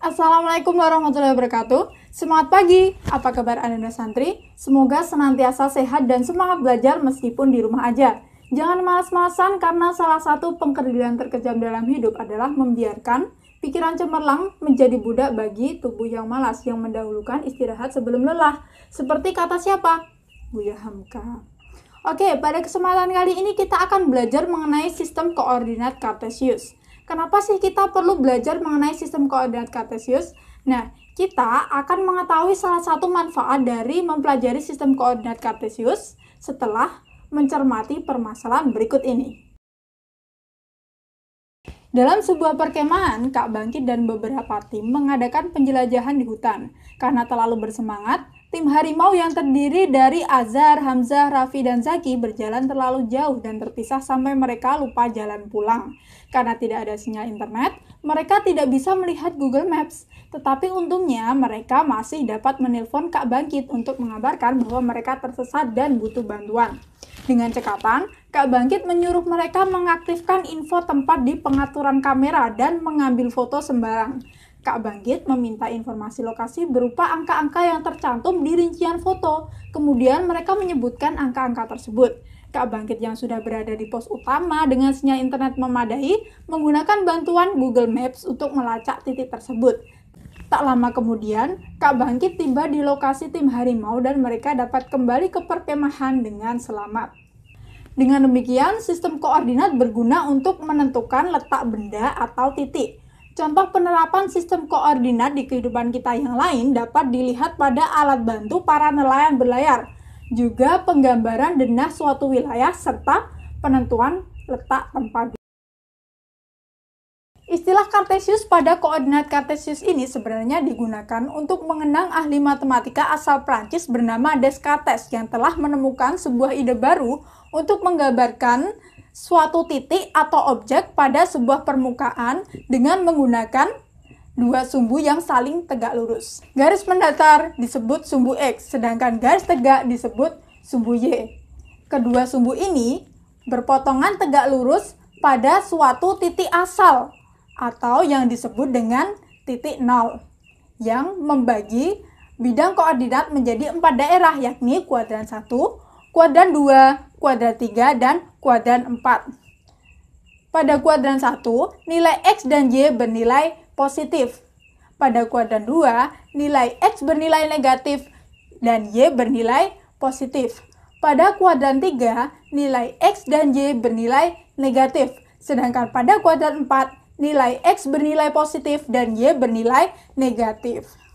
Assalamualaikum warahmatullahi wabarakatuh. Semangat pagi, apa kabar Anda santri? Semoga senantiasa sehat dan semangat belajar meskipun di rumah aja. Jangan malas-malasan karena salah satu pengkerdilan terkejam dalam hidup adalah membiarkan pikiran cemerlang menjadi budak bagi tubuh yang malas yang mendahulukan istirahat sebelum lelah. Seperti kata siapa? Buya Hamka. Oke, pada kesempatan kali ini kita akan belajar mengenai sistem koordinat kartesius. Kenapa sih kita perlu belajar mengenai sistem koordinat kartesius? Nah, kita akan mengetahui salah satu manfaat dari mempelajari sistem koordinat kartesius setelah mencermati permasalahan berikut ini. Dalam sebuah perkemahan, Kak Bangkit dan beberapa tim mengadakan penjelajahan di hutan. Karena terlalu bersemangat, Tim harimau yang terdiri dari Azhar, Hamzah, Raffi, dan Zaki berjalan terlalu jauh dan terpisah sampai mereka lupa jalan pulang. Karena tidak ada sinyal internet, mereka tidak bisa melihat Google Maps. Tetapi untungnya mereka masih dapat menelpon Kak Bangkit untuk mengabarkan bahwa mereka tersesat dan butuh bantuan. Dengan cekatan, Kak Bangkit menyuruh mereka mengaktifkan info tempat di pengaturan kamera dan mengambil foto sembarang. Kak Bangkit meminta informasi lokasi berupa angka-angka yang tercantum di rincian foto. Kemudian mereka menyebutkan angka-angka tersebut. Kak Bangkit yang sudah berada di pos utama dengan sinyal internet memadai menggunakan bantuan Google Maps untuk melacak titik tersebut. Tak lama kemudian, Kak Bangkit tiba di lokasi tim harimau dan mereka dapat kembali ke perkemahan dengan selamat. Dengan demikian, sistem koordinat berguna untuk menentukan letak benda atau titik. Contoh penerapan sistem koordinat di kehidupan kita yang lain dapat dilihat pada alat bantu para nelayan berlayar, juga penggambaran denah suatu wilayah serta penentuan letak tempat Istilah Kartesius pada koordinat Kartesius ini sebenarnya digunakan untuk mengenang ahli matematika asal Prancis bernama Descartes yang telah menemukan sebuah ide baru untuk menggambarkan suatu titik atau objek pada sebuah permukaan dengan menggunakan dua sumbu yang saling tegak lurus. Garis mendatar disebut sumbu X, sedangkan garis tegak disebut sumbu Y. Kedua sumbu ini berpotongan tegak lurus pada suatu titik asal atau yang disebut dengan titik nol yang membagi bidang koordinat menjadi empat daerah yakni kuadran 1, kuadran 2, kuadran 3, dan kuadran 4. Pada kuadran 1, nilai X dan Y bernilai positif. Pada kuadran 2, nilai X bernilai negatif dan Y bernilai positif. Pada kuadran 3, nilai X dan Y bernilai negatif. Sedangkan pada kuadran 4, nilai X bernilai positif dan Y bernilai negatif.